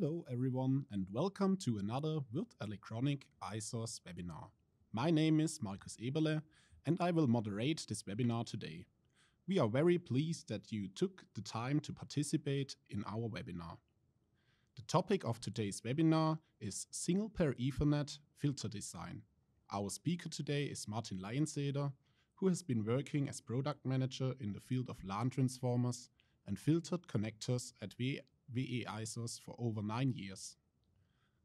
Hello everyone and welcome to another Wirt Electronic iSource webinar. My name is Markus Eberle and I will moderate this webinar today. We are very pleased that you took the time to participate in our webinar. The topic of today's webinar is Single Pair Ethernet Filter Design. Our speaker today is Martin Leienseder, who has been working as product manager in the field of LAN transformers and filtered connectors at VE ISOs for over nine years.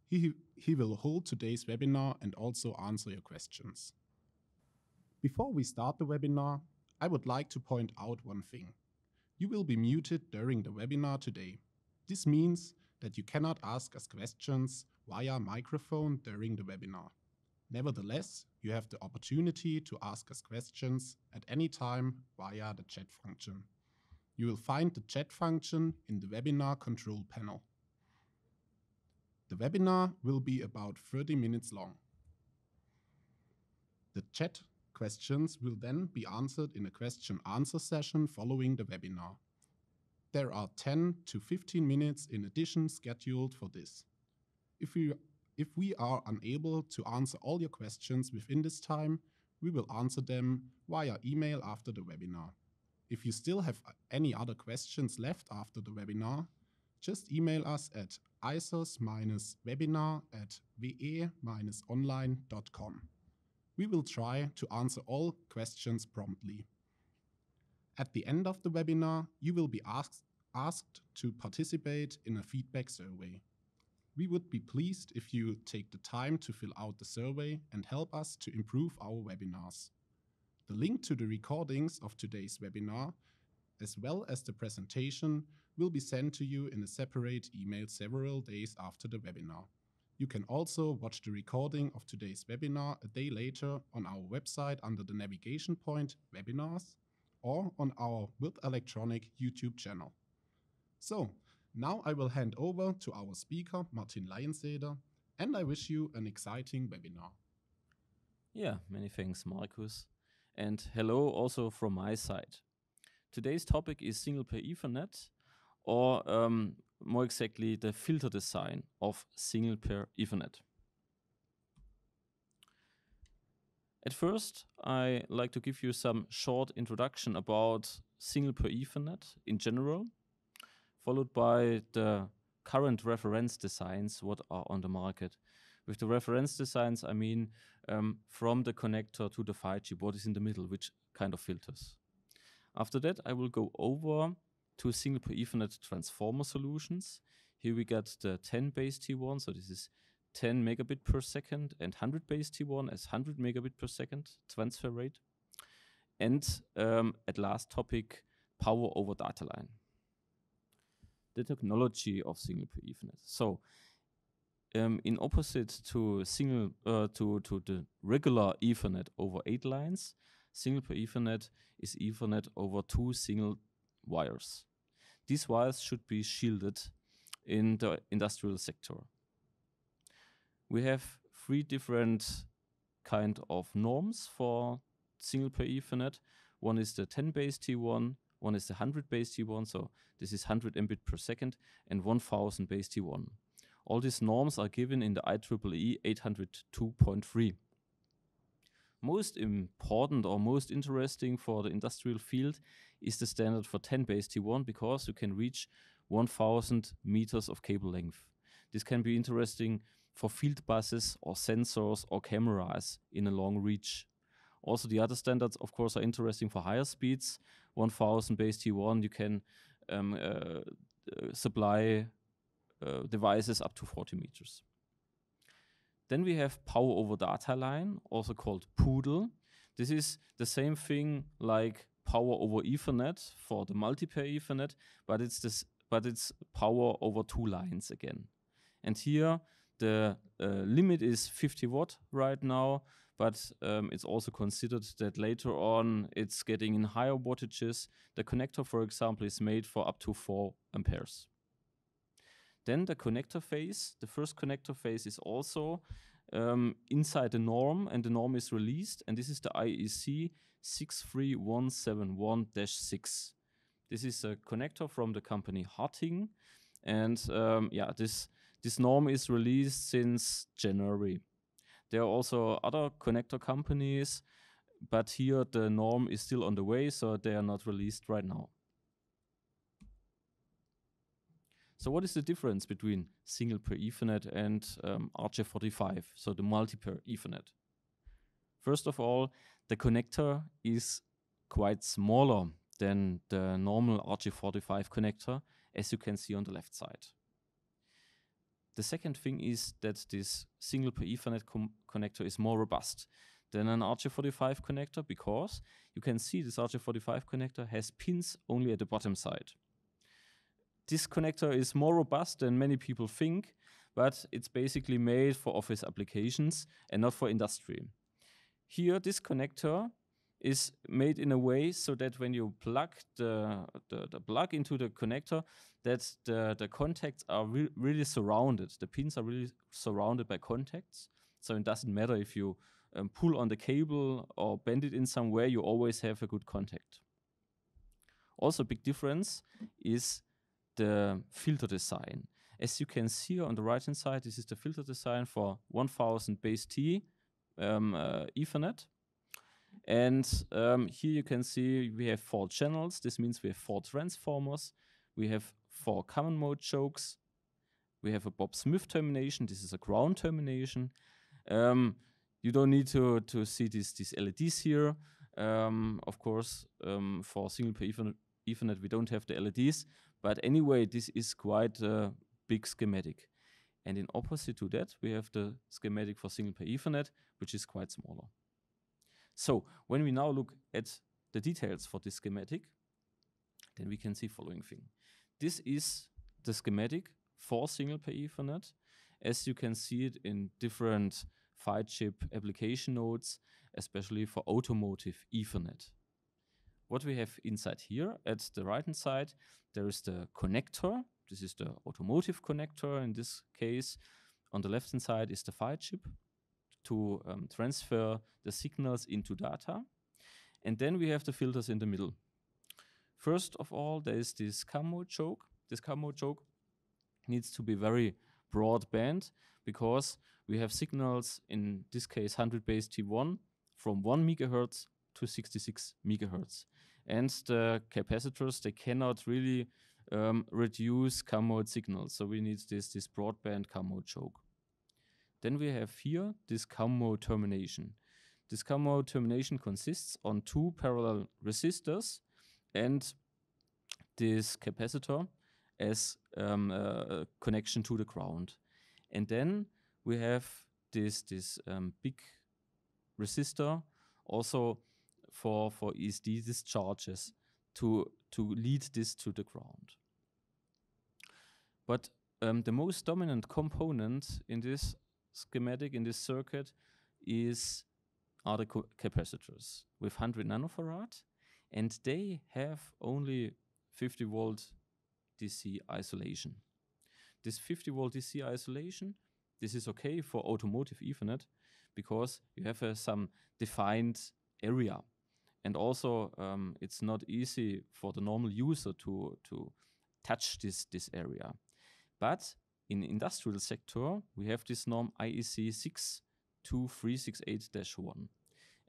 He, he will hold today's webinar and also answer your questions. Before we start the webinar, I would like to point out one thing. You will be muted during the webinar today. This means that you cannot ask us questions via microphone during the webinar. Nevertheless, you have the opportunity to ask us questions at any time via the chat function you will find the chat function in the webinar control panel. The webinar will be about 30 minutes long. The chat questions will then be answered in a question answer session following the webinar. There are 10 to 15 minutes in addition scheduled for this. If we, if we are unable to answer all your questions within this time, we will answer them via email after the webinar. If you still have any other questions left after the webinar, just email us at isos-webinar at ve-online.com. We will try to answer all questions promptly. At the end of the webinar, you will be asked, asked to participate in a feedback survey. We would be pleased if you take the time to fill out the survey and help us to improve our webinars. The link to the recordings of today's webinar, as well as the presentation, will be sent to you in a separate email several days after the webinar. You can also watch the recording of today's webinar a day later on our website under the navigation point Webinars or on our With Electronic YouTube channel. So, now I will hand over to our speaker, Martin Leienseder, and I wish you an exciting webinar. Yeah, many thanks, Markus and hello also from my side. Today's topic is single pair Ethernet or um, more exactly the filter design of single pair Ethernet. At first, I like to give you some short introduction about single pair Ethernet in general, followed by the current reference designs what are on the market with the reference designs, I mean um, from the connector to the 5 chip, what is in the middle, which kind of filters. After that, I will go over to single per Ethernet transformer solutions. Here we got the 10 base T1, so this is 10 megabit per second and 100 base T1 as 100 megabit per second transfer rate. And um, at last topic, power over data line. The technology of single per Ethernet. So um, in opposite to single uh, to to the regular Ethernet over eight lines, single per Ethernet is Ethernet over two single wires. These wires should be shielded in the industrial sector. We have three different kind of norms for single per Ethernet. One is the 10 base T1, one is the 100 base T1, so this is 100 mbit per second, and 1000 base T1. All these norms are given in the IEEE 802.3. Most important or most interesting for the industrial field is the standard for 10 base T1 because you can reach 1000 meters of cable length. This can be interesting for field buses or sensors or cameras in a long reach. Also, the other standards, of course, are interesting for higher speeds. 1000 base T1, you can um, uh, uh supply uh, devices up to 40 meters. Then we have power over data line, also called Poodle. This is the same thing like power over Ethernet for the multi-pair Ethernet, but it's this, but it's power over two lines again. And here the uh, limit is 50 watt right now, but um, it's also considered that later on it's getting in higher voltages. The connector, for example, is made for up to 4 amperes. Then the connector phase, the first connector phase is also um, inside the norm and the norm is released. And this is the IEC 63171-6. This is a connector from the company Harting. And um, yeah, this, this norm is released since January. There are also other connector companies, but here the norm is still on the way, so they are not released right now. So what is the difference between single per Ethernet and um, RJ45, so the multi per Ethernet? First of all, the connector is quite smaller than the normal RJ45 connector, as you can see on the left side. The second thing is that this single per Ethernet connector is more robust than an RJ45 connector because you can see this RJ45 connector has pins only at the bottom side this connector is more robust than many people think, but it's basically made for office applications and not for industry. Here, this connector is made in a way so that when you plug the, the, the plug into the connector, that the, the contacts are re really surrounded. The pins are really surrounded by contacts. So it doesn't matter if you um, pull on the cable or bend it in some way, you always have a good contact. Also, big difference is the filter design. As you can see on the right-hand side, this is the filter design for 1000 base T um, uh, Ethernet. And um, here you can see we have four channels. This means we have four transformers. We have four common mode chokes. We have a Bob Smith termination. This is a ground termination. Um, you don't need to, to see these, these LEDs here. Um, of course, um, for single pair Ethernet, Ethernet, we don't have the LEDs, but anyway, this is quite a big schematic. And in opposite to that, we have the schematic for single pair Ethernet, which is quite smaller. So when we now look at the details for this schematic, then we can see following thing. This is the schematic for single pair Ethernet, as you can see it in different file chip application nodes, especially for automotive Ethernet what we have inside here at the right hand side, there is the connector. This is the automotive connector in this case. On the left hand side is the fire chip to um, transfer the signals into data. And then we have the filters in the middle. First of all, there is this cam mode choke. This cam mode choke needs to be very broadband because we have signals, in this case 100 base T1, from 1 megahertz to 66 megahertz and the capacitors they cannot really um, reduce car mode signals. So we need this this broadband car mode choke. Then we have here this car mode termination. This car mode termination consists on two parallel resistors and this capacitor as um, a connection to the ground. And then we have this this um, big resistor also for for ESD discharges to to lead this to the ground. But um, the most dominant component in this schematic in this circuit is are the capacitors with 100 nanofarad, and they have only 50 volt DC isolation. This 50 volt DC isolation, this is okay for automotive Ethernet because you have uh, some defined area and also um, it's not easy for the normal user to to touch this this area but in industrial sector we have this norm IEC 62368-1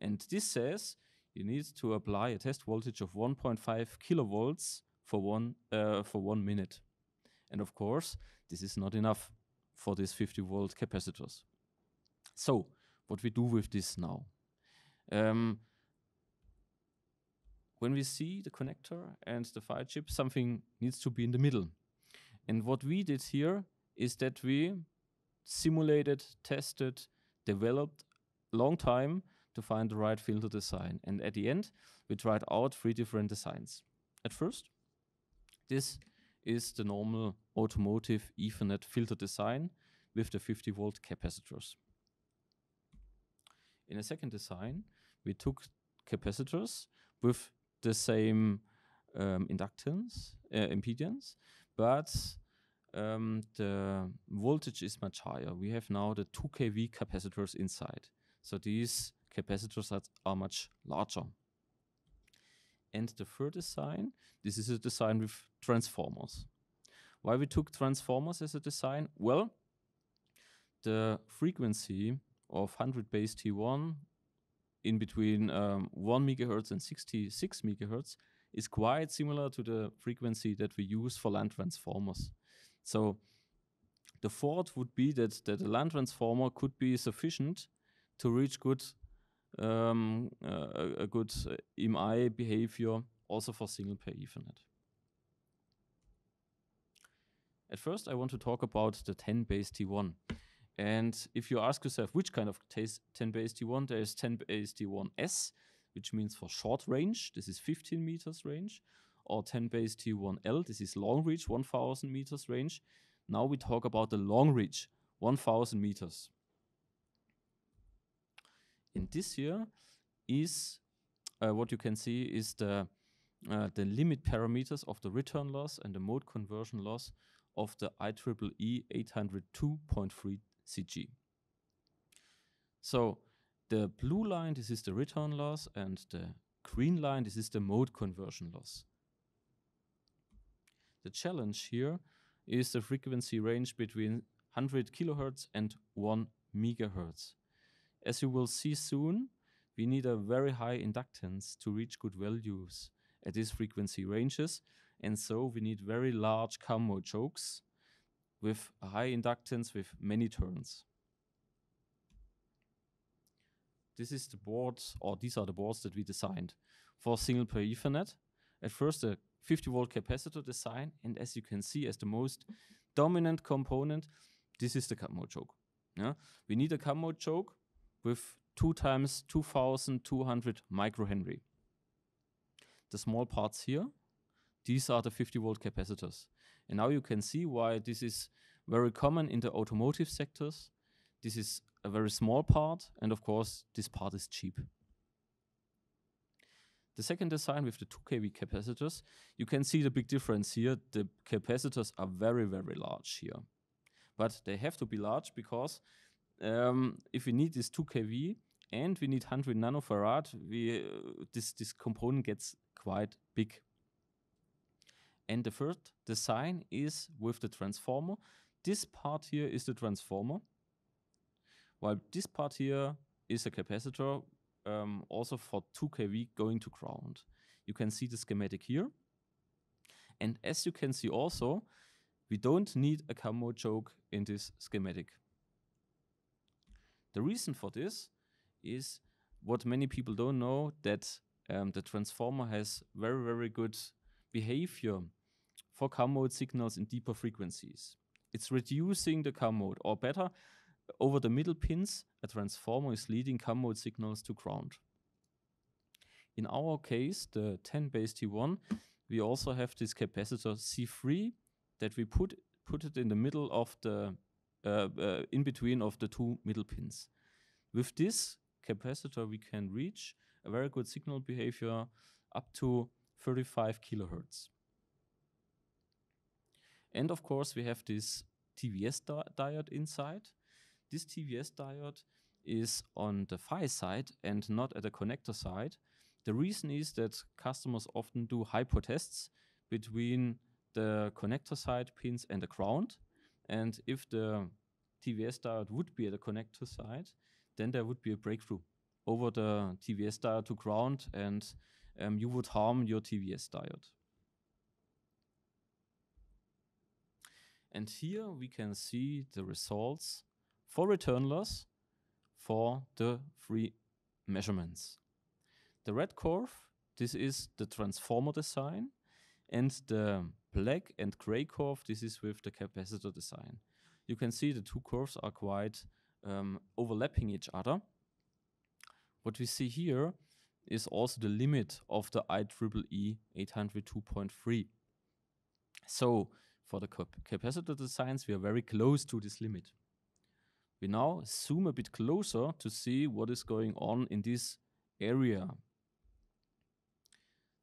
and this says you need to apply a test voltage of 1.5 kilovolts for one uh, for 1 minute and of course this is not enough for these 50 volt capacitors so what we do with this now um, when we see the connector and the fire chip, something needs to be in the middle. And what we did here is that we simulated, tested, developed a long time to find the right filter design. And at the end, we tried out three different designs. At first, this is the normal automotive Ethernet filter design with the 50 volt capacitors. In a second design, we took capacitors with the same um, inductance, uh, impedance, but um, the voltage is much higher. We have now the 2 kV capacitors inside. So these capacitors are, are much larger. And the third design, this is a design with transformers. Why we took transformers as a design? Well, the frequency of 100 base T1 in between um, 1 megahertz and 66 megahertz is quite similar to the frequency that we use for land transformers. So the thought would be that, that a land transformer could be sufficient to reach good um, uh, a, good uh, MI behavior also for single pair Ethernet. At first, I want to talk about the 10 base T1. And if you ask yourself which kind of 10BSD1, there is 10BSD1S, which means for short range, this is 15 meters range, or 10 T one l this is long reach, 1000 meters range. Now we talk about the long reach, 1000 meters. And this here is uh, what you can see is the uh, the limit parameters of the return loss and the mode conversion loss of the IEEE 802.3 Cg. So the blue line, this is the return loss, and the green line, this is the mode conversion loss. The challenge here is the frequency range between 100 kilohertz and 1 megahertz. As you will see soon, we need a very high inductance to reach good values at these frequency ranges, and so we need very large car mode chokes with a high inductance with many turns. This is the board, or these are the boards that we designed for single pair Ethernet. At first, a 50 volt capacitor design, and as you can see, as the most dominant component, this is the cut mode choke. Yeah? We need a cut mode choke with 2 times 2200 microhenry. The small parts here, these are the 50 volt capacitors. And now you can see why this is very common in the automotive sectors. This is a very small part, and of course, this part is cheap. The second design with the 2 kV capacitors, you can see the big difference here. The capacitors are very, very large here. But they have to be large because um, if we need this 2 kV and we need 100 nanofarad, we, uh, this, this component gets quite big. And the third design is with the transformer. This part here is the transformer, while this part here is a capacitor um, also for 2 kV going to ground. You can see the schematic here. And as you can see also, we don't need a camo choke in this schematic. The reason for this is what many people don't know that um, the transformer has very, very good behavior for car mode signals in deeper frequencies. It's reducing the car mode, or better, over the middle pins, a transformer is leading car mode signals to ground. In our case, the 10 base T1, we also have this capacitor C3 that we put put it in the middle of the uh, uh, in between of the two middle pins. With this capacitor, we can reach a very good signal behavior up to 35 kilohertz. And of course, we have this TVS di diode inside. This TVS diode is on the PHY side and not at the connector side. The reason is that customers often do hypo tests between the connector side pins and the ground. And if the TVS diode would be at the connector side, then there would be a breakthrough over the TVS diode to ground and um, you would harm your TVS diode. And here we can see the results for return loss for the three measurements. The red curve, this is the transformer design, and the black and gray curve, this is with the capacitor design. You can see the two curves are quite um, overlapping each other. What we see here is also the limit of the IEEE 802.3. So for the cap capacitor designs, we are very close to this limit. We now zoom a bit closer to see what is going on in this area.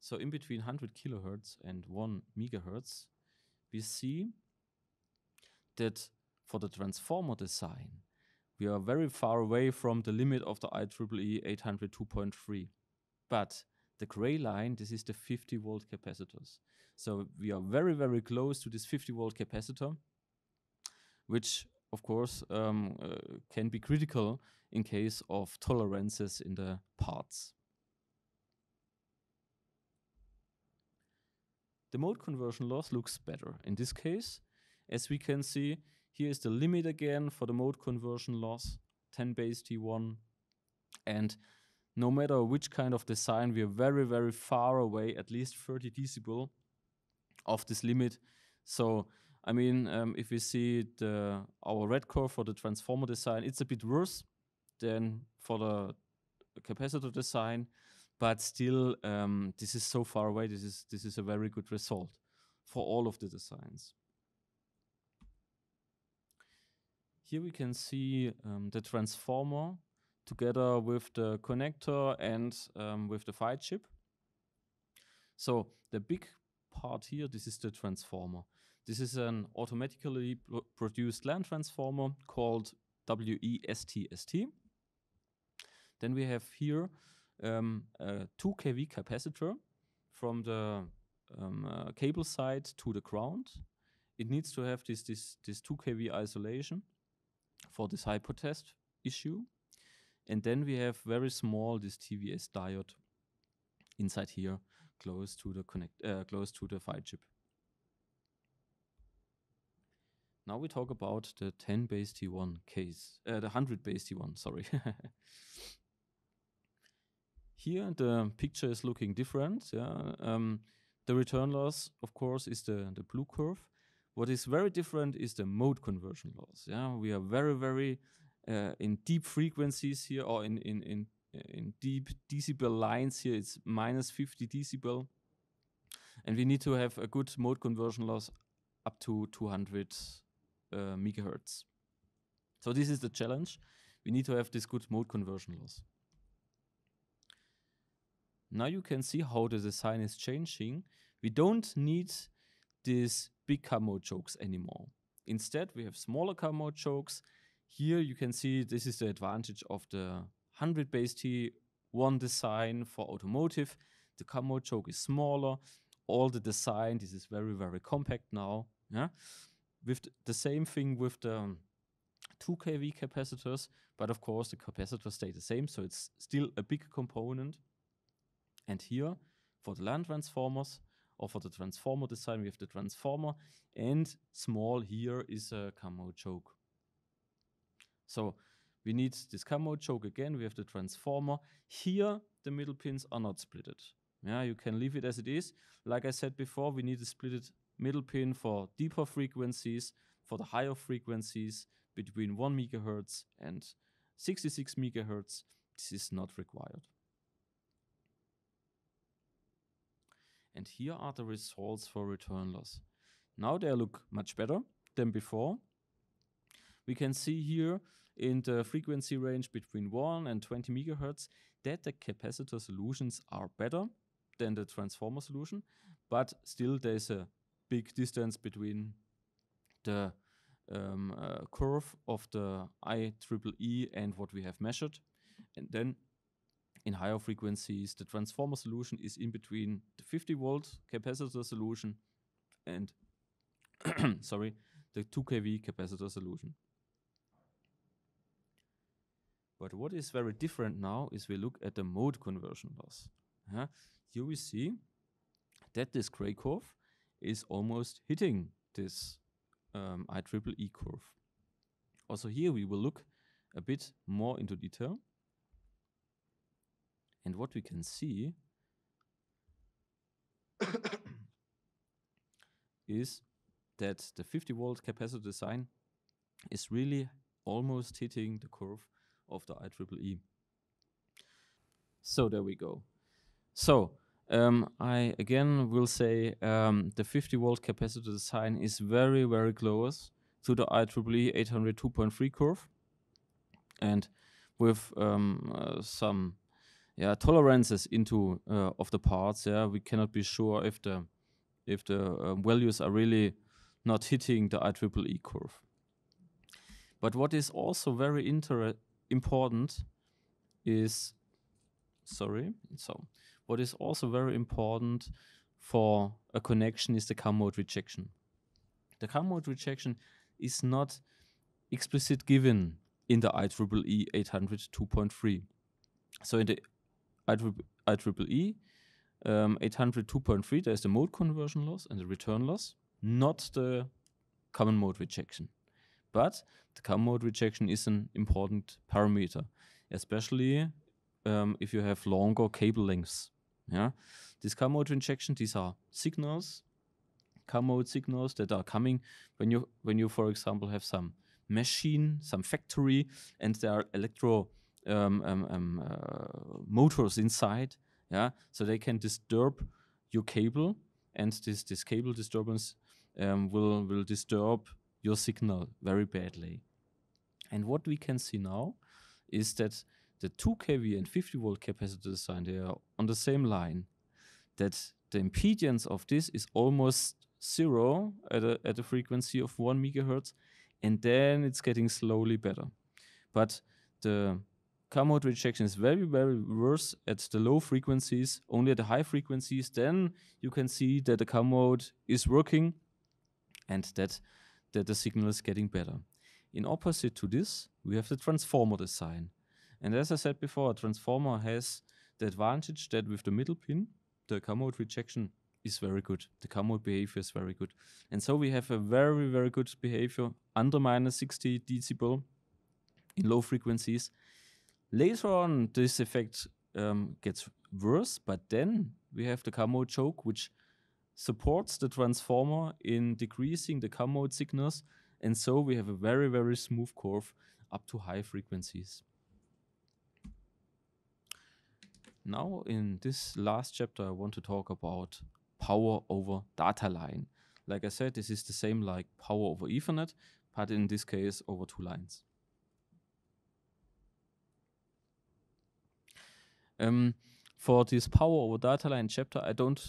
So in between 100 kilohertz and 1 megahertz, we see that for the transformer design, we are very far away from the limit of the IEEE 802.3. But the gray line, this is the 50 volt capacitors. So we are very, very close to this 50 volt capacitor, which of course um, uh, can be critical in case of tolerances in the parts. The mode conversion loss looks better in this case. As we can see, here is the limit again for the mode conversion loss, 10 base T1. And no matter which kind of design, we are very, very far away, at least 30 decibel of this limit. So, I mean, um, if we see the, uh, our red curve for the transformer design, it's a bit worse than for the capacitor design, but still, um, this is so far away. This is this is a very good result for all of the designs. Here we can see um, the transformer together with the connector and um, with the file chip. So the big part here, this is the transformer. This is an automatically produced LAN transformer called WESTST. Then we have here um, a 2 kV capacitor from the um, uh, cable side to the ground. It needs to have this, this, this 2 kV isolation for this test issue. And then we have very small this TVS diode inside here, close to the connect, uh, close to the fire chip. Now we talk about the 10 base T1 case, uh, the 100 base T1, sorry. here the picture is looking different. Yeah? Um, the return loss, of course, is the, the blue curve. What is very different is the mode conversion loss. Yeah, we are very, very uh, in deep frequencies here or in in in uh, in deep decibel lines here it's minus 50 decibel and we need to have a good mode conversion loss up to 200 uh, megahertz so this is the challenge we need to have this good mode conversion loss now you can see how the design is changing we don't need these big car mode chokes anymore instead we have smaller car mode chokes here you can see this is the advantage of the 100 base T1 design for automotive. The camo choke is smaller. All the design, this is very, very compact now. Yeah. With the same thing with the um, 2 kV capacitors, but of course the capacitors stay the same, so it's still a big component. And here for the land transformers or for the transformer design, we have the transformer and small here is a camo choke. So we need this come mode choke again. We have the transformer. Here, the middle pins are not splitted. Yeah, you can leave it as it is. Like I said before, we need a splitted middle pin for deeper frequencies, for the higher frequencies between 1 megahertz and 66 megahertz. This is not required. And here are the results for return loss. Now they look much better than before we can see here in the frequency range between 1 and 20 megahertz that the capacitor solutions are better than the transformer solution, but still there's a big distance between the um, uh, curve of the IEEE and what we have measured. And then in higher frequencies, the transformer solution is in between the 50 volt capacitor solution and sorry, the 2 kV capacitor solution. But what is very different now is we look at the mode conversion loss. Here we see that this gray curve is almost hitting this um, IEEE curve. Also here we will look a bit more into detail. And what we can see is that the 50 volt capacitor design is really almost hitting the curve of the IEEE. So there we go. So um, I again will say um, the 50 volt capacitor design is very, very close to the IEEE 802.3 curve. And with um, uh, some yeah, tolerances into uh, of the parts, yeah, we cannot be sure if the if the uh, values are really not hitting the IEEE curve. But what is also very interesting important is sorry. So what is also very important for a connection is the come mode rejection. The come mode rejection is not explicit given in the IEEE 800 So in the IEEE um, 800 there's the mode conversion loss and the return loss, not the common mode rejection. But the car mode rejection is an important parameter, especially um, if you have longer cable lengths. Yeah, this car mode rejection, these are signals, car mode signals that are coming when you when you, for example, have some machine, some factory, and there are electro um, um, um uh, motors inside. Yeah, so they can disturb your cable, and this this cable disturbance um, will will disturb your signal very badly. And what we can see now is that the 2 kV and 50 volt capacitor design, they are on the same line. That the impedance of this is almost zero at a, at a frequency of 1 megahertz, and then it's getting slowly better. But the mode rejection is very, very worse at the low frequencies, only at the high frequencies. Then you can see that the mode is working and that that the signal is getting better. In opposite to this, we have the transformer design. And as I said before, a transformer has the advantage that with the middle pin, the come out rejection is very good. The come out behavior is very good. And so we have a very, very good behavior under minus 60 decibel in low frequencies. Later on, this effect um, gets worse, but then we have the come out choke, which supports the transformer in decreasing the come mode signals. And so we have a very, very smooth curve up to high frequencies. Now in this last chapter, I want to talk about power over data line. Like I said, this is the same like power over Ethernet, but in this case over two lines. Um, for this power over data line chapter, I don't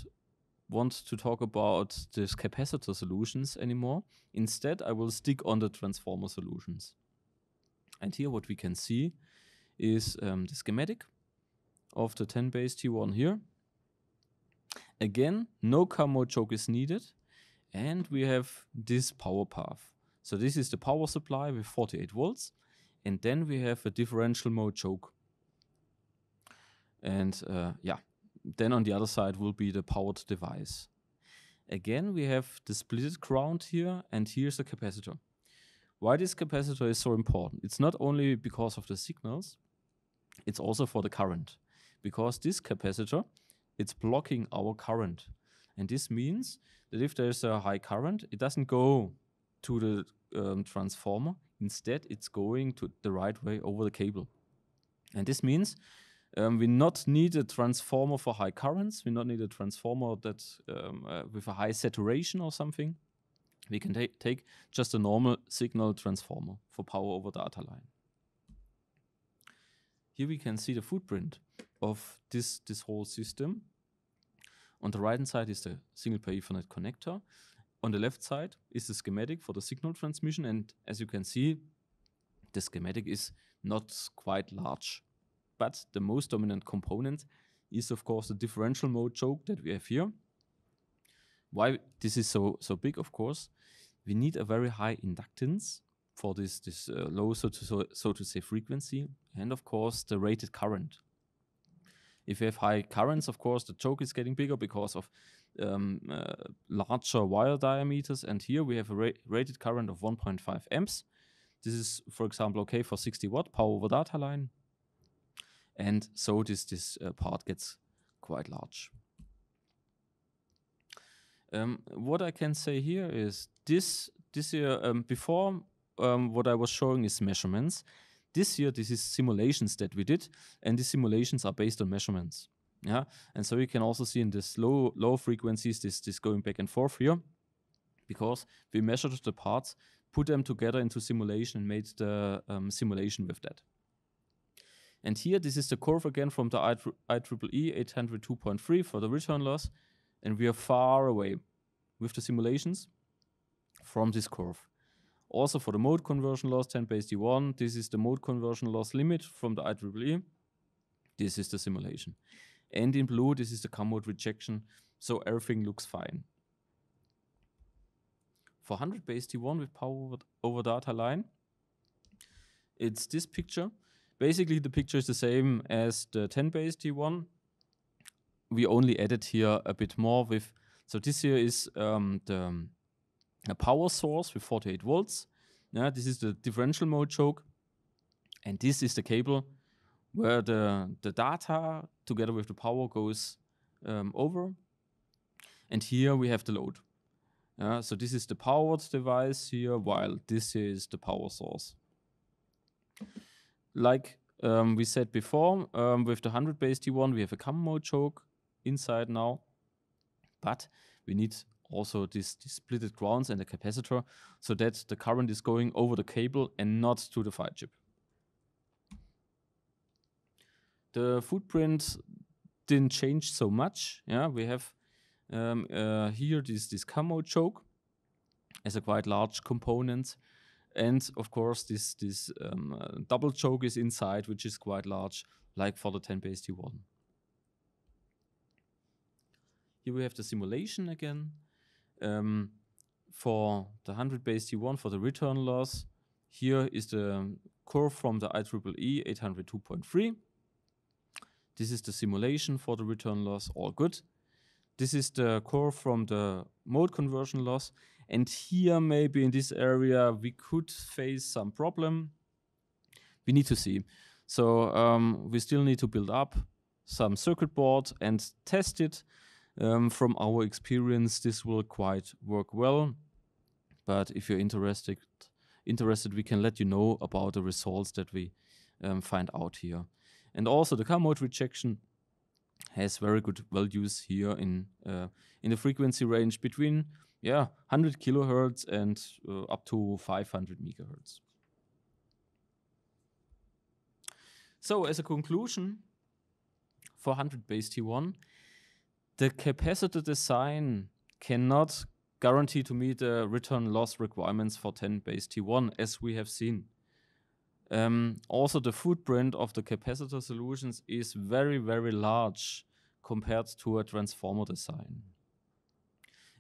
want to talk about these capacitor solutions anymore. Instead, I will stick on the transformer solutions. And here what we can see is um, the schematic of the 10 base T1 here. Again, no car mode choke is needed. And we have this power path. So this is the power supply with 48 volts. And then we have a differential mode choke. And uh, yeah, then on the other side will be the powered device. Again, we have the split ground here, and here's the capacitor. Why this capacitor is so important? It's not only because of the signals, it's also for the current. Because this capacitor, it's blocking our current. And this means that if there's a high current, it doesn't go to the um, transformer. Instead, it's going to the right way over the cable. And this means um, we not need a transformer for high currents. We not need a transformer that um, uh, with a high saturation or something. We can ta take just a normal signal transformer for power over data line. Here we can see the footprint of this, this whole system. On the right hand side is the single pair Ethernet connector. On the left side is the schematic for the signal transmission. And as you can see, the schematic is not quite large but the most dominant component is, of course, the differential mode choke that we have here. Why this is so, so big, of course, we need a very high inductance for this, this uh, low, so to, so, so to say, frequency, and of course, the rated current. If you have high currents, of course, the choke is getting bigger because of um, uh, larger wire diameters. And here we have a ra rated current of 1.5 amps. This is, for example, okay for 60 watt power over data line and so this this uh, part gets quite large. Um, what I can say here is this this year um, before um, what I was showing is measurements. This year, this is simulations that we did, and these simulations are based on measurements. Yeah, and so you can also see in this low low frequencies this this going back and forth here, because we measured the parts, put them together into simulation, and made the um, simulation with that. And here, this is the curve again from the IEEE 802.3 for the return loss. And we are far away with the simulations from this curve. Also for the mode conversion loss, 10 base D1, this is the mode conversion loss limit from the IEEE. This is the simulation. And in blue, this is the CAM mode rejection. So everything looks fine. For 100 base T1 with power over data line, it's this picture. Basically, the picture is the same as the 10 base T1. We only added here a bit more with, so this here is um, the a power source with 48 volts. Yeah, this is the differential mode choke. And this is the cable where the, the data together with the power goes um, over. And here we have the load. Uh, so this is the powered device here, while this is the power source like um, we said before, um, with the 100 base T1, we have a common mode choke inside now, but we need also this, this splitted grounds and a capacitor so that the current is going over the cable and not to the fire chip. The footprint didn't change so much. Yeah, we have um, uh, here this, this come mode choke as a quite large component and of course this this um, uh, double choke is inside which is quite large like for the 10 base t1 here we have the simulation again um, for the 100 base t1 for the return loss here is the curve from the IEEE 802.3 this is the simulation for the return loss all good this is the curve from the mode conversion loss and here, maybe in this area, we could face some problem. We need to see. So um, we still need to build up some circuit board and test it. Um, from our experience, this will quite work well. But if you're interested, interested, we can let you know about the results that we um, find out here. And also the car mode rejection has very good values here in uh, in the frequency range between yeah, 100 kilohertz and uh, up to 500 megahertz. So as a conclusion for 100 base T1, the capacitor design cannot guarantee to meet the return loss requirements for 10 base T1 as we have seen. Um, also, the footprint of the capacitor solutions is very, very large compared to a transformer design.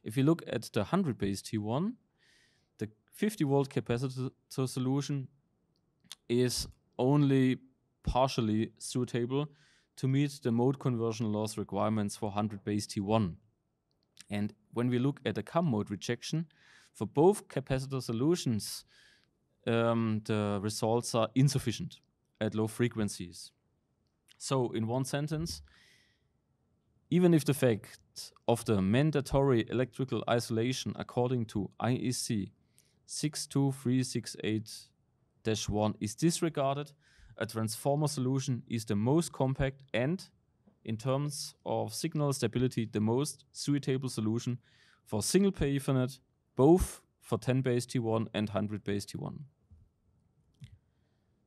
If you look at the 100 base T1, the 50 volt capacitor solution is only partially suitable to meet the mode conversion loss requirements for 100 base T1. And when we look at the CAM mode rejection, for both capacitor solutions, um, the results are insufficient at low frequencies. So, in one sentence, even if the fact of the mandatory electrical isolation according to IEC 62368-1 is disregarded, a transformer solution is the most compact and, in terms of signal stability, the most suitable solution for single pair Ethernet, both for 10 base T1 and 100 base T1.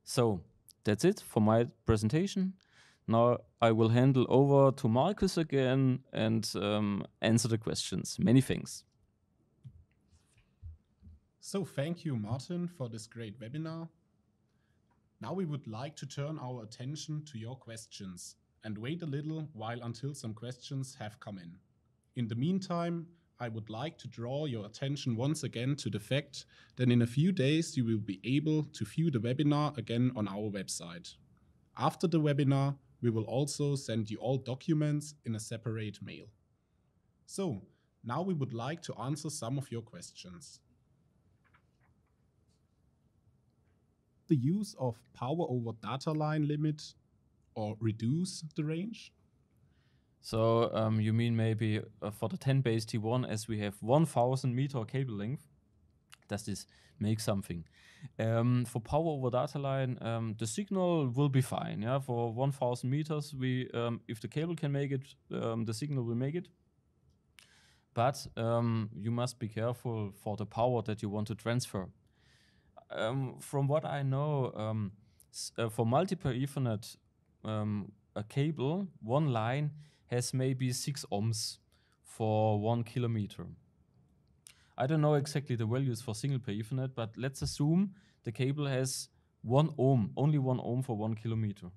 So that's it for my presentation. Now I will handle over to Marcus again and um, answer the questions. Many thanks. So thank you, Martin, for this great webinar. Now we would like to turn our attention to your questions and wait a little while until some questions have come in. In the meantime, I would like to draw your attention once again to the fact that in a few days you will be able to view the webinar again on our website. After the webinar, we will also send you all documents in a separate mail. So, now we would like to answer some of your questions. The use of power over data line limit or reduce the range? So um, you mean maybe uh, for the 10 base T1, as we have 1000 meter cable length, does this make something? Um, for power over data line, um, the signal will be fine. Yeah, for 1,000 meters, we ähm, if the cable can make it, the signal will make it. But you must be careful for the power that you want to transfer. from what I know, uh, for multiple Ethernet, a cable, one line has maybe six ohms for one kilometer. I don't know exactly the values for single pair Ethernet, but let's assume the cable has one ohm, only one ohm for one kilometer.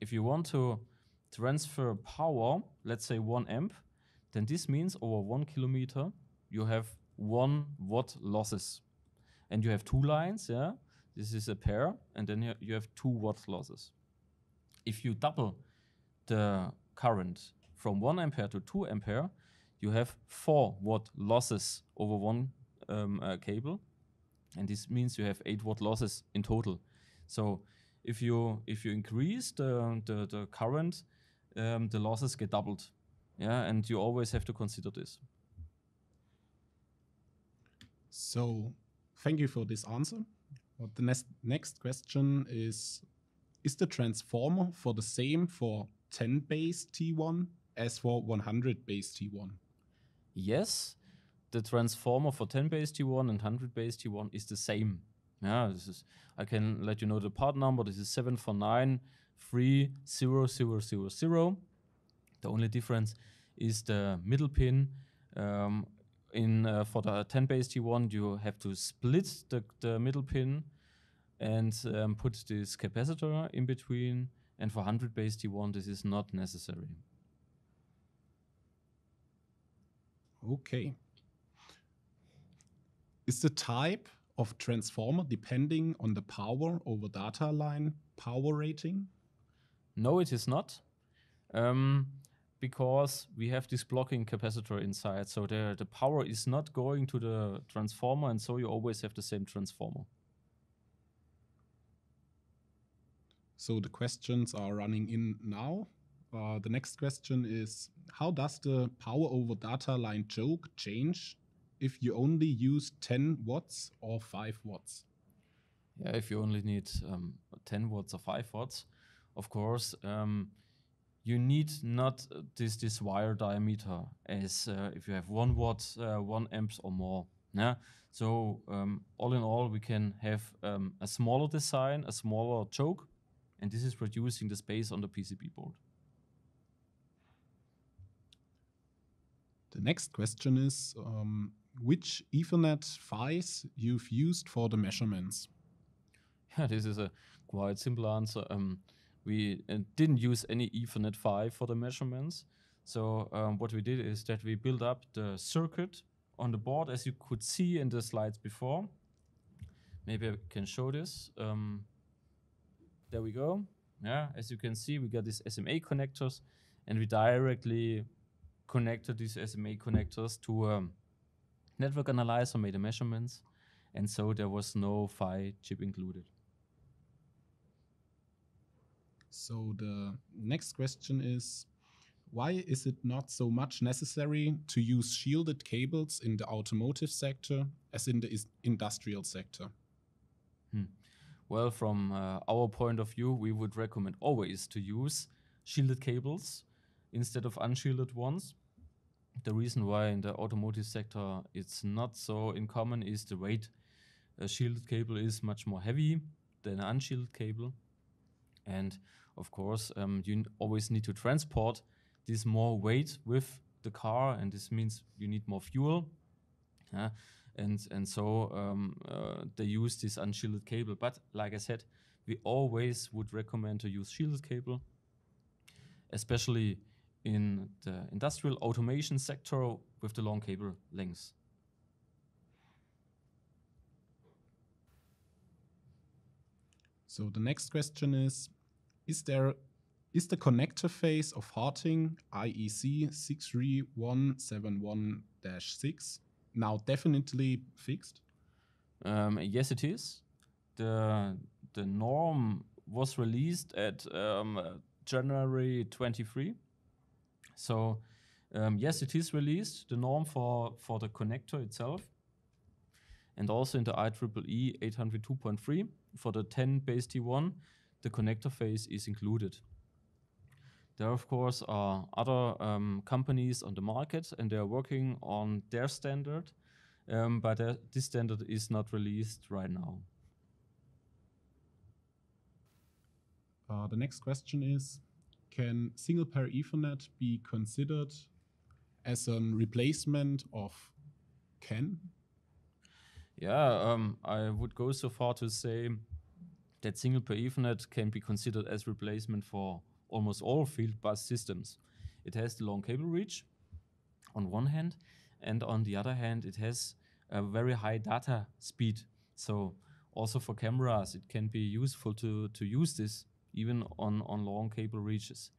If you want to transfer power, let's say one amp, then this means over one kilometer you have one watt losses. And you have two lines, yeah? This is a pair, and then you have two watt losses. If you double the current from one ampere to two ampere, you have 4 watt losses over one um, uh, cable. And this means you have 8 watt losses in total. So if you if you increase the, the, the current, um, the losses get doubled. Yeah, and you always have to consider this. So thank you for this answer. But the next next question is is the transformer for the same for 10 base T1 as for 100 base T1? yes, the transformer for 10 base T1 and 100 base T1 is the same. Yeah, this is, I can let you know the part number. This is seven four nine three zero zero zero zero. The only difference is the middle pin. Um, in uh, for the 10 base T1, you have to split the, the middle pin and um, put this capacitor in between. And for 100 base T1, this is not necessary. Okay. Is the type of transformer depending on the power over data line power rating? No, it is not. Um, because we have this blocking capacitor inside. So the, the power is not going to the transformer, and so you always have the same transformer. So the questions are running in now. Uh, the next question is How does the power over data line choke change if you only use 10 watts or 5 watts? Yeah, if you only need um, 10 watts or 5 watts, of course, um, you need not uh, this, this wire diameter as uh, if you have 1 watt, uh, 1 amps or more. Yeah. So um, all in all, we can have um, a smaller design, a smaller choke, and this is reducing the space on the PCB board. The next question is um, which Ethernet PHYs you've used for the measurements? Yeah, this is a quite simple answer. Um, we uh, didn't use any Ethernet PHY for the measurements. So um, what we did is that we built up the circuit on the board as you could see in the slides before. Maybe I can show this. Um, there we go. Yeah, as you can see, we got these SMA connectors and we directly connected these SMA connectors to a um, network analyzer, made the measurements, and so there was no PHY chip included. So the next question is, why is it not so much necessary to use shielded cables in the automotive sector as in the industrial sector? Hmm. Well, from uh, our point of view, we would recommend always to use shielded cables instead of unshielded ones the reason why in the automotive sector it's not so in common is the weight. A shielded cable is much more heavy than an unshielded cable. And of course, um, you always need to transport this more weight with the car, and this means you need more fuel. and and so um, uh, they use this unshielded cable. But like I said, we always would recommend to use shielded cable, especially in the industrial automation sector with the long cable lengths. So the next question is, is there is the connector phase of Harting IEC 63171-6 now definitely fixed? Um, yes, it is. The, the norm was released at um, January 23 so um, yes, it is released, the norm for, for the connector itself, and also in the IEEE 802.3 for the 10 base T1, the connector phase is included. There, of course, are other um, companies on the market, and they are working on their standard, um, but uh, this standard is not released right now. Uh, the next question is can single pair Ethernet be considered as a replacement of CAN? Yeah, um, I would go so far to say that single pair Ethernet can be considered as replacement for almost all field bus systems. It has the long cable reach on one hand, and on the other hand, it has a very high data speed. So also for cameras, it can be useful to, to use this even on, on long cable reaches.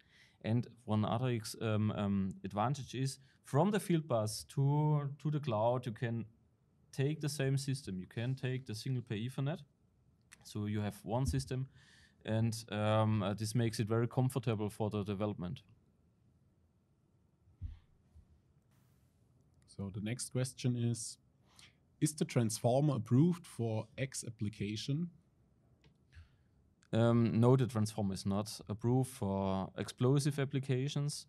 And one other um, um, advantage is from the field bus to, to the cloud, you can take the same system. You can take the single pair Ethernet. So you have one system, and um, uh, this makes it very comfortable for the development. So the next question is, is the transformer approved for X application um, no, the transformer is not approved for explosive applications.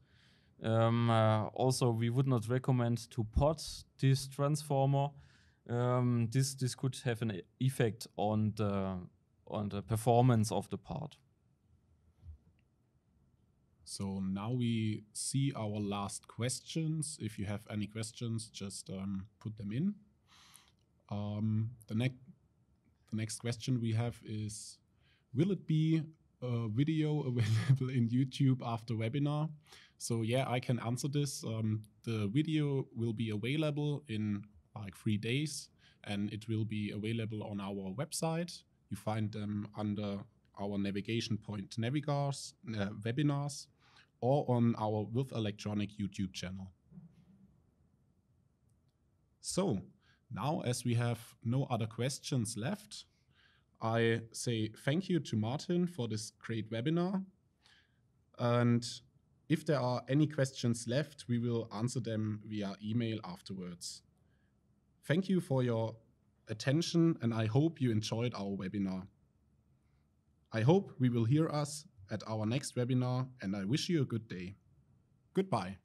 Um, uh, also, we would not recommend to pot this transformer. Um, this this could have an effect on the on the performance of the part. So now we see our last questions. If you have any questions, just um, put them in. Um, the next the next question we have is Will it be a video available in YouTube after webinar? So yeah, I can answer this. Um, the video will be available in like three days and it will be available on our website. You find them under our navigation point navigars, uh, webinars or on our With Electronic YouTube channel. So now as we have no other questions left, I say thank you to Martin for this great webinar. And if there are any questions left, we will answer them via email afterwards. Thank you for your attention, and I hope you enjoyed our webinar. I hope we will hear us at our next webinar, and I wish you a good day. Goodbye.